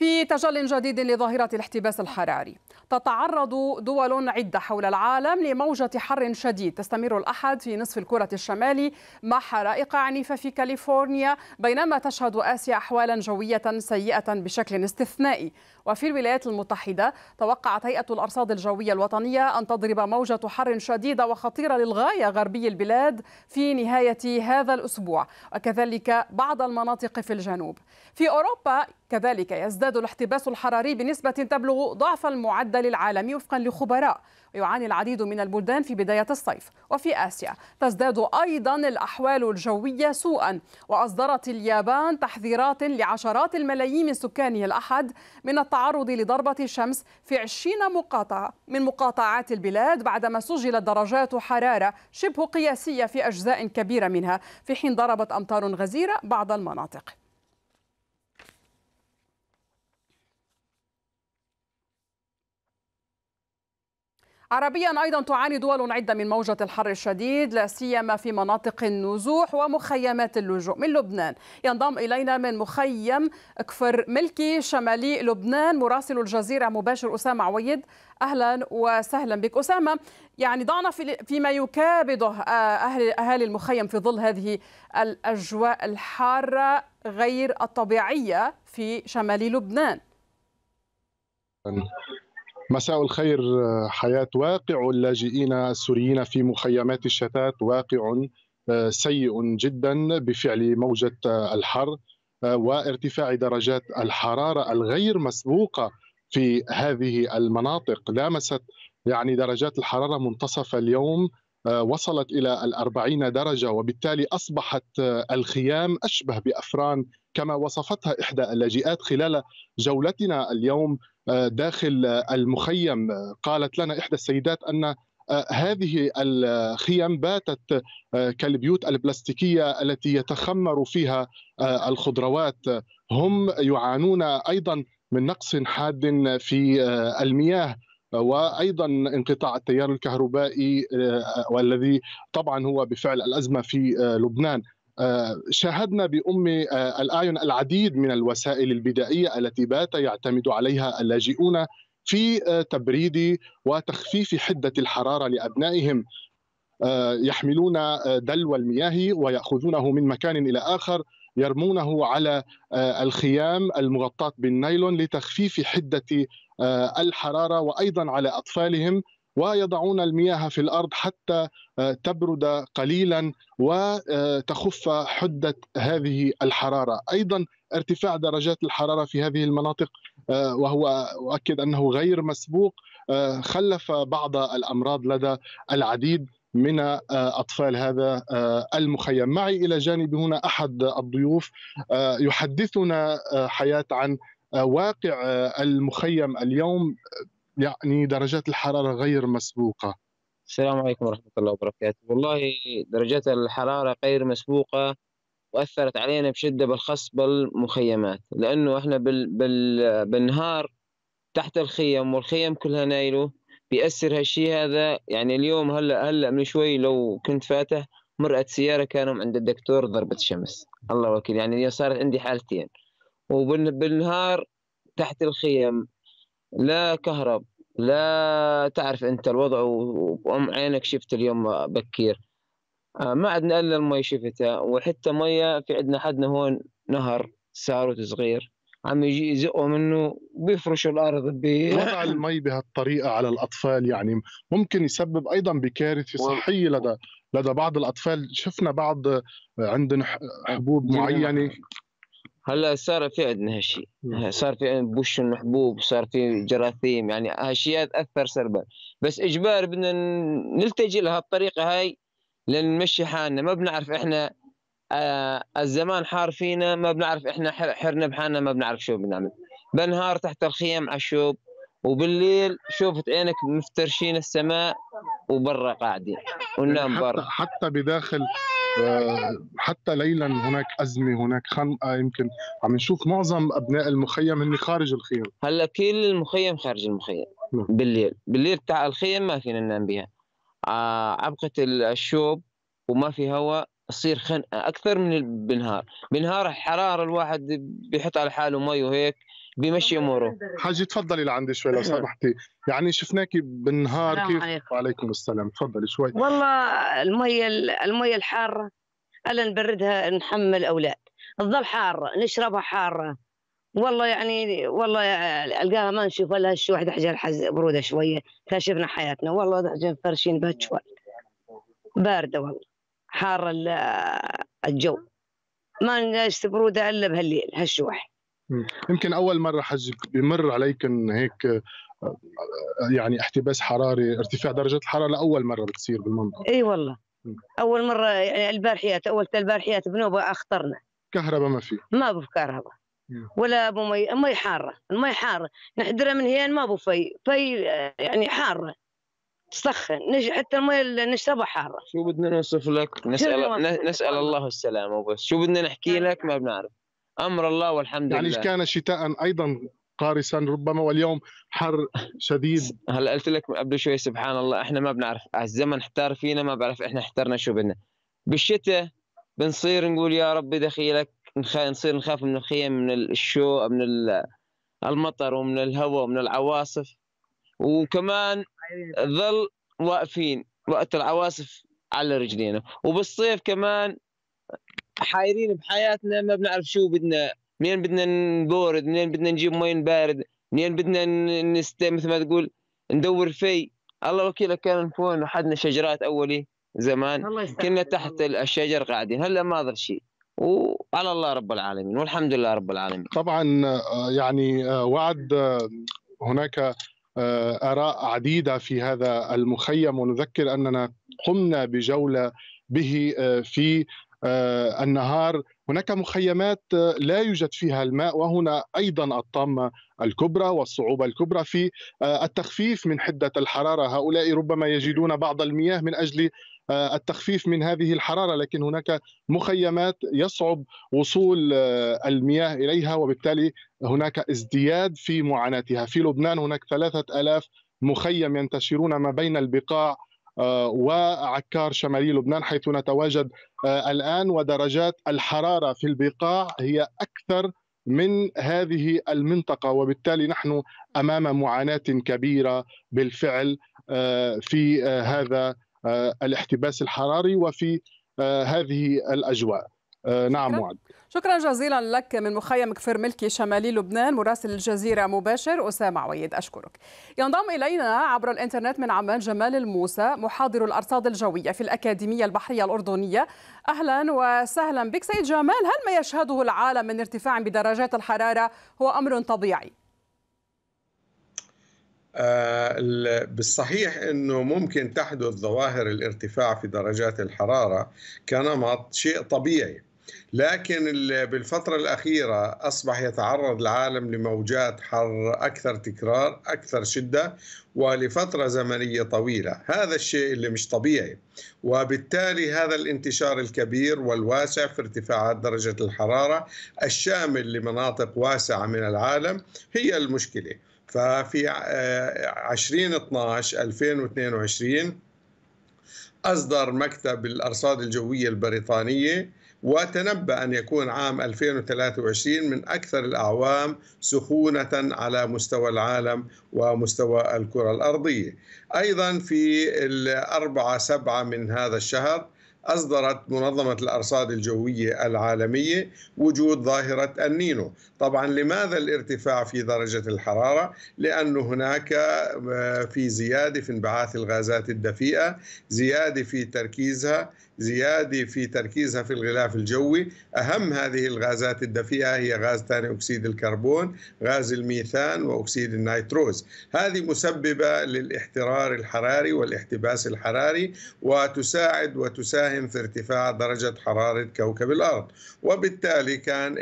Vielen في تجل جديد لظاهرة الاحتباس الحراري تتعرض دول عدة حول العالم لموجة حر شديد تستمر الأحد في نصف الكرة الشمالي مع حرائق عنيفة في كاليفورنيا بينما تشهد آسيا أحوالا جوية سيئة بشكل استثنائي وفي الولايات المتحدة توقعت هيئة الأرصاد الجوية الوطنية أن تضرب موجة حر شديدة وخطيرة للغاية غربي البلاد في نهاية هذا الأسبوع وكذلك بعض المناطق في الجنوب في أوروبا كذلك يزداد والاحتباس الحراري بنسبة تبلغ ضعف المعدل العالمي وفقا لخبراء يعاني العديد من البلدان في بداية الصيف وفي آسيا تزداد أيضا الأحوال الجوية سوءا وأصدرت اليابان تحذيرات لعشرات الملايين من سكانه الأحد من التعرض لضربة الشمس في 20 مقاطعة من مقاطعات البلاد بعدما سجلت درجات حرارة شبه قياسية في أجزاء كبيرة منها في حين ضربت أمطار غزيرة بعض المناطق عربيا ايضا تعاني دول عده من موجه الحر الشديد لا سيما في مناطق النزوح ومخيمات اللجوء من لبنان ينضم الينا من مخيم كفر ملكي شمالي لبنان مراسل الجزيره مباشر اسامه عويد اهلا وسهلا بك اسامه يعني ضعنا في فيما يكابده آه، اهل اهالي المخيم في ظل هذه الاجواء الحاره غير الطبيعيه في شمال لبنان مساء الخير آه، حياة واقع اللاجئين السوريين في مخيمات الشتات واقع آه، سيء جدا بفعل موجة آه، الحر وارتفاع درجات الحرارة الغير مسبوقة في هذه المناطق لامست يعني درجات الحرارة منتصف اليوم وصلت إلى الأربعين درجة وبالتالي أصبحت الخيام أشبه بأفران كما وصفتها إحدى اللاجئات خلال جولتنا اليوم آه، داخل المخيم آه، قالت لنا إحدى السيدات أن آه، هذه الخيم باتت كالبيوت البلاستيكية التي يتخمر فيها الخضروات هم يعانون أيضا من نقص حاد في المياه وايضا انقطاع التيار الكهربائي والذي طبعا هو بفعل الازمه في لبنان آه، شاهدنا بأم آه، الأعين العديد من الوسائل البدائية التي بات يعتمد عليها اللاجئون في آه، تبريد وتخفيف حدة الحرارة لأبنائهم يحملون دلو المياه ويأخذونه من مكان إلى آخر يرمونه على الخيام المغطاة بالنايلون لتخفيف حدة الحرارة وأيضا على أطفالهم ويضعون المياه في الارض حتى آه، تبرد قليلا وتخف حده هذه الحراره، ايضا ارتفاع درجات الحراره في هذه المناطق آه، وهو اؤكد انه غير مسبوق آه، خلف بعض الامراض لدى العديد من اطفال هذا المخيم، معي الى جانبي هنا احد الضيوف يحدثنا حياه عن واقع المخيم اليوم يعني درجات الحرارة غير مسبوقة السلام عليكم ورحمة الله وبركاته والله درجات الحرارة غير مسبوقة وأثرت علينا بشدة بالخص بالمخيمات لأنه إحنا بال... بال... بالنهار تحت الخيم والخيم كلها نايله بيأثر هالشي هذا يعني اليوم هلا هلا من شوي لو كنت فاتح مرأة سيارة كانوا عند الدكتور ضربة شمس الله وكيل يعني صارت عندي حالتين وبالنهار تحت الخيم لا كهرب لا تعرف انت الوضع وام عينك شفت اليوم بكير آه، ما عندنا الا المي شفتها وحتى ميه في عندنا حدنا هون نهر ساروت صغير عم يجي يزقوا منه بيفرشوا الارض بي وضع المي بهالطريقه على الاطفال يعني ممكن يسبب ايضا بكارثه صحيه لدى لدى بعض الاطفال شفنا بعض عندهم حبوب معينه هلا صار في عندنا هالشيء صار في عندنا بوش حبوب صار في جراثيم يعني هالشيء تاثر سلبا بس اجبار بدنا نلتجي لهالطريقه هاي لنمشي حالنا ما بنعرف احنا آه الزمان حار فينا ما بنعرف احنا حرنا بحالنا ما بنعرف شو بنعمل بنهار تحت الخيم على الشوب وبالليل شوفت عينك مفترشين السماء وبرا قاعدين وننام برا حتى بداخل حتى ليلا هناك ازمه هناك خنقه يمكن عم نشوف معظم ابناء المخيم هن خارج الخيم هلا كل المخيم خارج المخيم نعم. بالليل بالليل تاع الخيم ما فينا ننام بها آه، عبقة الشوب وما في هواء تصير خنقه اكثر من بالنهار بالنهار الحراره الواحد بيحط على حاله مي وهيك بيمشي اموره حاجي تفضلي لعندي شوي لو سمحتي يعني شفناكي بالنهار نعم، كيف عليكم. أيوة. وعليكم السلام تفضلي شوي والله المي المي الحاره الا نبردها نحمل اولاد تظل حاره نشربها حاره والله يعني والله القاها ما نشوف ولا شي واحد حجر حز بروده شويه كاشفنا حياتنا والله حجر فرشين بهالشوال بارده والله حار الجو ما نجلس بروده الا بهالليل هالشوح يمكن اول مره حج بمر عليكم هيك يعني احتباس حراري ارتفاع درجه الحراره لاول مره بتصير بالمنطقه اي والله اول مره يعني البارحيات اول البارحيات بنوبه اخطرنا كهرباء ما في ما بو كهرباء ولا بو مي مي حاره المي حاره نحضرها من هين ما بو في في يعني حاره تسخن نج... حتى المي اللي نشربها حاره شو بدنا نوصف لك نسال نسال الله السلامه وبس شو بدنا نحكي نعم. لك ما بنعرف امر الله والحمد يعني لله يعني كان شتاء ايضا قارسا ربما واليوم حر شديد هلا قلت لك قبل شوي سبحان الله احنا ما بنعرف الزمن احتار فينا ما بعرف احنا احترنا شو بدنا بالشتاء بنصير نقول يا ربي دخيلك نصير نخاف من الخيم من الشو من المطر ومن الهواء ومن العواصف وكمان ظل واقفين وقت العواصف على رجلينا وبالصيف كمان حايرين بحياتنا ما بنعرف شو بدنا منين بدنا نبورد منين بدنا نجيب مي بارد منين بدنا نست مثل ما تقول ندور في الله وكيلك كان نكون حدنا شجرات اولي زمان كنا تحت الشجر قاعدين هلا ما ضر شيء وعلى الله رب العالمين والحمد لله رب العالمين طبعا آه، يعني آه، وعد آه، هناك اراء عديده في هذا المخيم ونذكر اننا قمنا بجوله به في آه، النهار هناك مخيمات آه، لا يوجد فيها الماء وهنا ايضا الطامه الكبرى والصعوبه الكبرى في آه، التخفيف من حده الحراره هؤلاء ربما يجدون بعض المياه من اجل التخفيف من هذه الحراره لكن هناك مخيمات يصعب وصول المياه اليها وبالتالي هناك ازدياد في معاناتها في لبنان هناك 3000 مخيم ينتشرون ما بين البقاع آه، وعكار شمالي لبنان حيث نتواجد آه، الآن ودرجات الحرارة في البقاع هي أكثر من هذه المنطقة وبالتالي نحن أمام معاناة كبيرة بالفعل آه، في هذا الاحتباس الحراري وفي هذه الأجواء آه، نعم شكرا. وعد شكرا جزيلا لك من مخيم كفر ملكي شمالي لبنان مراسل الجزيرة مباشر أسامة عويد أشكرك ينضم إلينا عبر الإنترنت من عمان جمال الموسى محاضر الأرصاد الجوية في الأكاديمية البحرية الأردنية أهلا وسهلا بك سيد جمال هل ما يشهده العالم من ارتفاع بدرجات الحرارة هو أمر طبيعي؟ آه، بالصحيح انه ممكن تحدث ظواهر الارتفاع في درجات الحراره كنمط شيء طبيعي لكن بالفترة الأخيرة أصبح يتعرض العالم لموجات حر أكثر تكرار أكثر شدة ولفترة زمنية طويلة هذا الشيء اللي مش طبيعي وبالتالي هذا الانتشار الكبير والواسع في ارتفاعات درجة الحرارة الشامل لمناطق واسعة من العالم هي المشكلة ففي 2012 2022 آه، أصدر مكتب الأرصاد الجوية البريطانية وتنبأ أن يكون عام 2023 من أكثر الأعوام سخونة على مستوى العالم ومستوى الكرة الأرضية أيضا في الأربعة سبعة من هذا الشهر أصدرت منظمة الأرصاد الجوية العالمية وجود ظاهرة النينو طبعا لماذا الارتفاع في درجة الحرارة؟ لأن هناك آه، في زيادة في انبعاث الغازات الدفيئة زيادة في تركيزها زيادة في تركيزها في الغلاف الجوي أهم هذه الغازات الدفيئة هي غاز ثاني أكسيد الكربون غاز الميثان وأكسيد النيتروز هذه مسببة للاحترار الحراري والاحتباس الحراري وتساعد وتساهم في ارتفاع درجة حرارة كوكب الأرض وبالتالي كان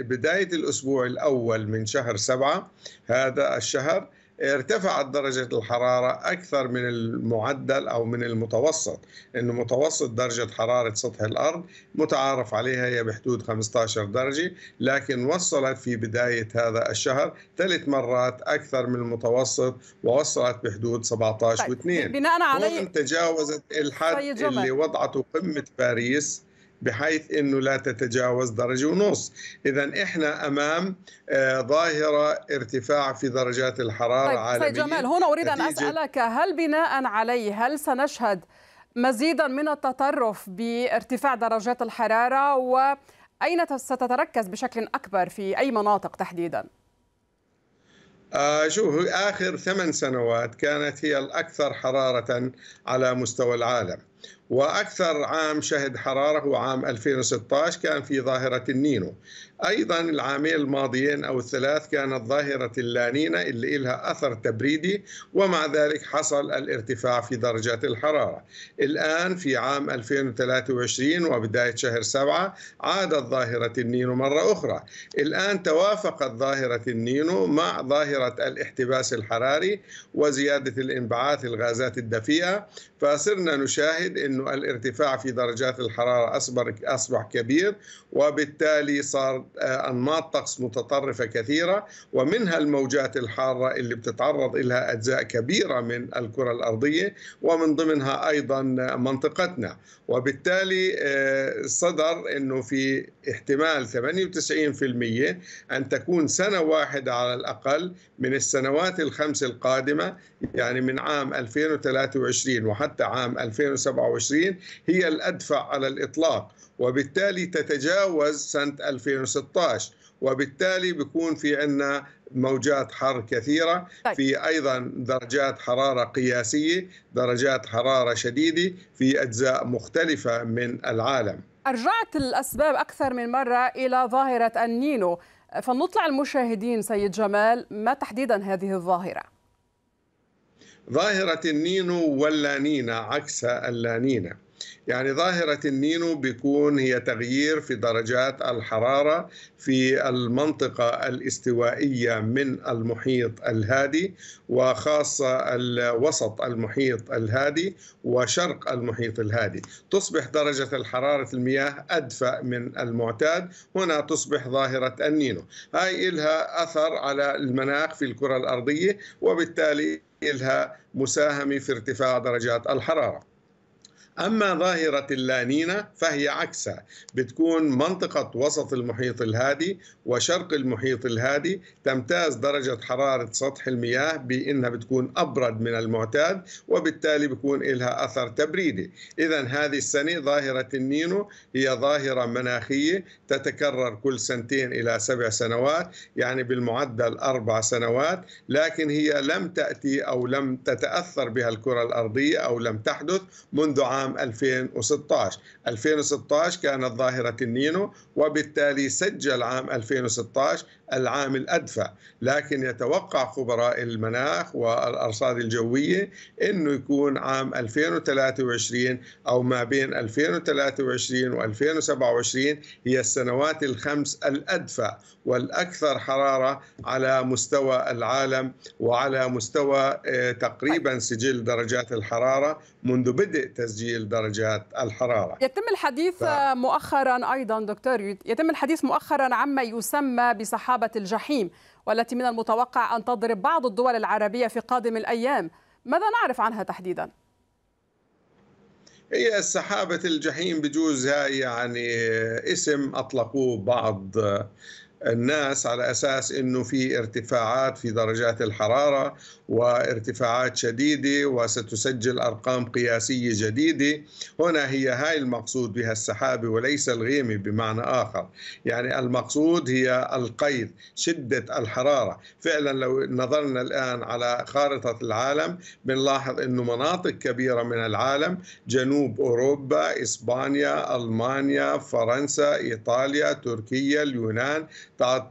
بداية الأسبوع الأول من شهر سبعة هذا الشهر ارتفعت درجة الحرارة أكثر من المعدل أو من المتوسط أن متوسط درجة حرارة سطح الأرض متعارف عليها هي بحدود 15 درجة لكن وصلت في بداية هذا الشهر ثلاث مرات أكثر من المتوسط ووصلت بحدود 17 طيب. و2 بناء علي تجاوزت الحد طيب، اللي وضعته قمة باريس بحيث انه لا تتجاوز درجه ونص، اذا احنا امام آه، ظاهره ارتفاع في درجات الحراره طيب عالميا سيد جمال هنا اريد ان اسالك هل بناء عليه هل سنشهد مزيدا من التطرف بارتفاع درجات الحراره واين ستتركز بشكل اكبر في اي مناطق تحديدا؟ آه شوف آخر ثمان سنوات كانت هي الأكثر حرارة على مستوى العالم واكثر عام شهد حراره هو عام 2016 كان في ظاهره النينو. ايضا العامين الماضيين او الثلاث كانت ظاهره اللانينا اللي لها اثر تبريدي ومع ذلك حصل الارتفاع في درجات الحراره. الان في عام 2023 وبدايه شهر 7 عادت ظاهره النينو مره اخرى. الان توافقت ظاهره النينو مع ظاهره الاحتباس الحراري وزياده الانبعاث الغازات الدفيئه فصرنا نشاهد انه الارتفاع في درجات الحراره اصبح اصبح كبير وبالتالي صار آه، انماط طقس متطرفه كثيره ومنها الموجات الحاره اللي بتتعرض لها اجزاء كبيره من الكره الارضيه ومن ضمنها ايضا منطقتنا وبالتالي آه، صدر انه في احتمال 98% ان تكون سنه واحده على الاقل من السنوات الخمس القادمه يعني من عام 2023 وحتى عام 2027 2020 هي الأدفع على الإطلاق وبالتالي تتجاوز سنة 2016 وبالتالي بيكون في عندنا موجات حر كثيرة طيب. في أيضا درجات حرارة قياسية درجات حرارة شديدة في أجزاء مختلفة من العالم أرجعت الأسباب أكثر من مرة إلى ظاهرة النينو فلنطلع المشاهدين سيد جمال ما تحديدا هذه الظاهرة ظاهرة النينو واللانينا عكس اللانينا يعني ظاهرة النينو بيكون هي تغيير في درجات الحرارة في المنطقة الاستوائية من المحيط الهادي وخاصة الوسط المحيط الهادي وشرق المحيط الهادي تصبح درجة الحرارة المياه أدفأ من المعتاد هنا تصبح ظاهرة النينو هاي إلها أثر على المناخ في الكرة الأرضية وبالتالي إلها مساهمة في ارتفاع درجات الحرارة أما ظاهرة اللانينا فهي عكسها بتكون منطقة وسط المحيط الهادي وشرق المحيط الهادي تمتاز درجة حرارة سطح المياه بأنها بتكون أبرد من المعتاد وبالتالي بيكون لها أثر تبريدي إذا هذه السنة ظاهرة النينو هي ظاهرة مناخية تتكرر كل سنتين إلى سبع سنوات يعني بالمعدل أربع سنوات لكن هي لم تأتي أو لم تتأثر بها الكرة الأرضية أو لم تحدث منذ عام عام 2016 2016 كانت ظاهرة النينو وبالتالي سجل عام 2016 العام الأدفى لكن يتوقع خبراء المناخ والأرصاد الجوية أنه يكون عام 2023 أو ما بين 2023 و 2027 هي السنوات الخمس الأدفى والأكثر حرارة على مستوى العالم وعلى مستوى آه، تقريبا سجل درجات الحرارة منذ بدء تسجيل هذه درجات الحرارة يتم الحديث ف... مؤخرا أيضا دكتور يتم الحديث مؤخرا عما يسمى بسحابة الجحيم والتي من المتوقع أن تضرب بعض الدول العربية في قادم الأيام ماذا نعرف عنها تحديدا؟ هي سحابة الجحيم بجوز هاي يعني اسم أطلقوه بعض الناس على اساس انه في ارتفاعات في درجات الحراره وارتفاعات شديده وستسجل ارقام قياسيه جديده، هنا هي هاي المقصود بها السحابه وليس الغيمه بمعنى اخر، يعني المقصود هي القيد، شده الحراره، فعلا لو نظرنا الان على خارطه العالم بنلاحظ انه مناطق كبيره من العالم جنوب اوروبا، اسبانيا، المانيا، فرنسا، ايطاليا، تركيا، اليونان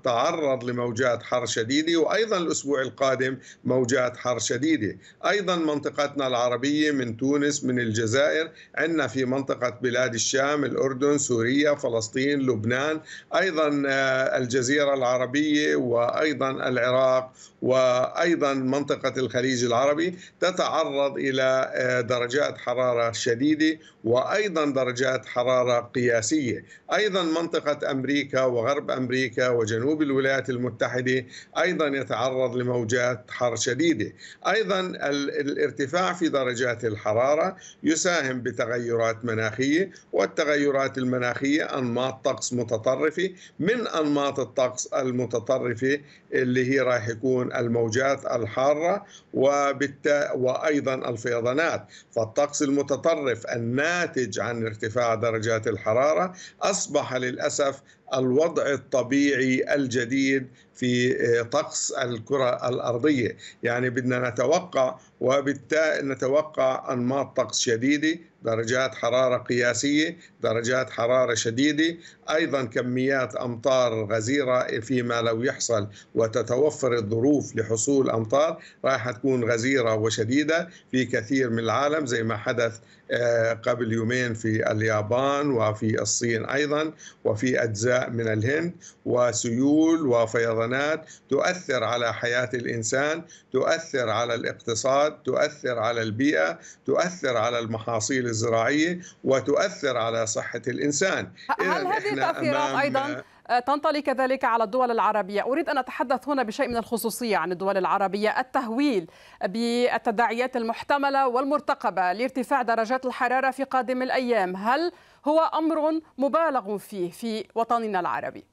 تعرض لموجات حر شديدة وأيضا الأسبوع القادم موجات حر شديدة أيضا منطقتنا العربية من تونس من الجزائر عندنا في منطقة بلاد الشام الأردن سوريا فلسطين لبنان أيضا آه، الجزيرة العربية وأيضا العراق وأيضا منطقة الخليج العربي تتعرض إلى آه، درجات حرارة شديدة وأيضا درجات حرارة قياسية أيضا منطقة أمريكا وغرب أمريكا وجنوب الولايات المتحدة أيضا يتعرض لموجات حر شديدة أيضا الارتفاع في درجات الحرارة يساهم بتغيرات مناخية والتغيرات المناخية أنماط طقس متطرفة من أنماط الطقس المتطرفة اللي هي راح يكون الموجات الحارة وبالت... وأيضا الفيضانات فالطقس المتطرف الناتج عن ارتفاع درجات الحرارة أصبح للأسف الوضع الطبيعي الجديد في آه، طقس الكرة الأرضية يعني بدنا نتوقع وبالتالي نتوقع أنماط طقس شديدة درجات حرارة قياسية درجات حرارة شديدة أيضا كميات أمطار غزيرة فيما لو يحصل وتتوفر الظروف لحصول أمطار راح تكون غزيرة وشديدة في كثير من العالم زي ما حدث آه، قبل يومين في اليابان وفي الصين أيضا وفي أجزاء من الهند وسيول وفيضانات المقارنات تؤثر على حياة الإنسان تؤثر على الاقتصاد تؤثر على البيئة تؤثر على المحاصيل الزراعية وتؤثر على صحة الإنسان هل هذه التأثيرات أيضا آه، تنطلي كذلك على الدول العربية أريد أن أتحدث هنا بشيء من الخصوصية عن الدول العربية التهويل بالتداعيات المحتملة والمرتقبة لارتفاع درجات الحرارة في قادم الأيام هل هو أمر مبالغ فيه في وطننا العربي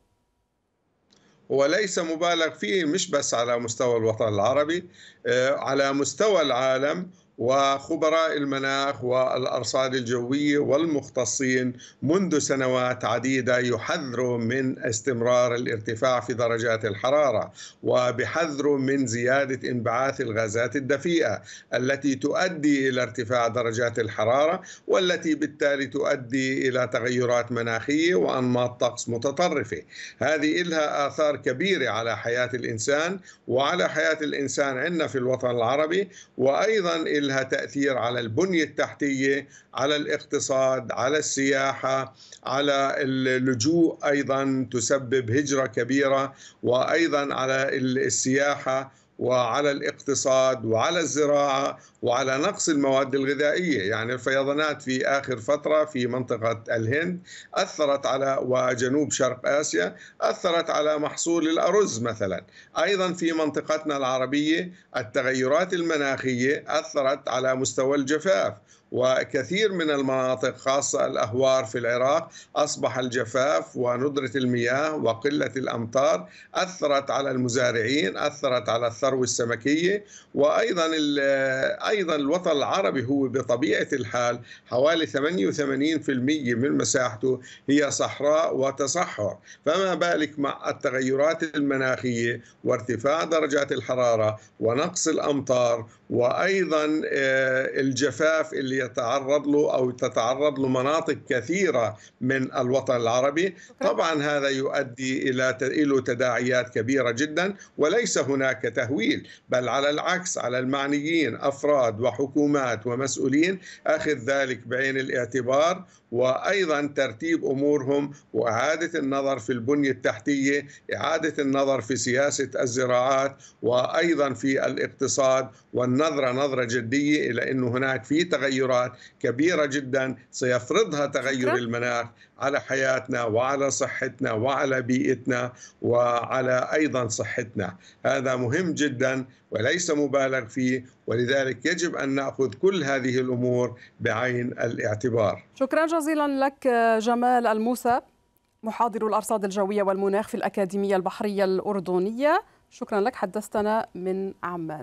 وليس مبالغ فيه مش بس على مستوى الوطن العربي آه، على مستوى العالم وخبراء المناخ والارصاد الجويه والمختصين منذ سنوات عديده يحذروا من استمرار الارتفاع في درجات الحراره وبحذروا من زياده انبعاث الغازات الدفيئه التي تؤدي الى ارتفاع درجات الحراره والتي بالتالي تؤدي الى تغيرات مناخيه وانماط طقس متطرفه. هذه لها اثار كبيره على حياه الانسان وعلى حياه الانسان عندنا في الوطن العربي وايضا لها تاثير على البنيه التحتيه على الاقتصاد على السياحه على اللجوء ايضا تسبب هجره كبيره وايضا على السياحه وعلى الاقتصاد وعلى الزراعة وعلى نقص المواد الغذائية يعني الفيضانات في آخر فترة في منطقة الهند أثرت على وجنوب شرق آسيا أثرت على محصول الأرز مثلا أيضا في منطقتنا العربية التغيرات المناخية أثرت على مستوى الجفاف وكثير من المناطق خاصة الأهوار في العراق أصبح الجفاف وندرة المياه وقلة الأمطار أثرت على المزارعين أثرت على الثروة السمكية وأيضا أيضا الوطن العربي هو بطبيعة الحال حوالي 88% من مساحته هي صحراء وتصحر فما بالك مع التغيرات المناخية وارتفاع درجات الحرارة ونقص الأمطار وأيضا آه، الجفاف اللي يتعرض له أو تتعرض له مناطق كثيرة من الوطن العربي طبعا هذا يؤدي إلى له تداعيات كبيرة جدا وليس هناك تهويل بل على العكس على المعنيين أفراد وحكومات ومسؤولين أخذ ذلك بعين الاعتبار وايضا ترتيب امورهم واعاده النظر في البنيه التحتيه، اعاده النظر في سياسه الزراعات وايضا في الاقتصاد والنظره نظره جديه الى انه هناك في تغيرات كبيره جدا سيفرضها تغير المناخ على حياتنا وعلى صحتنا وعلى بيئتنا وعلى ايضا صحتنا هذا مهم جدا وليس مبالغ فيه ولذلك يجب ان ناخذ كل هذه الامور بعين الاعتبار شكرا جزيلا لك جمال الموسى محاضر الارصاد الجويه والمناخ في الاكاديميه البحريه الاردنيه شكرا لك حدثتنا من عمان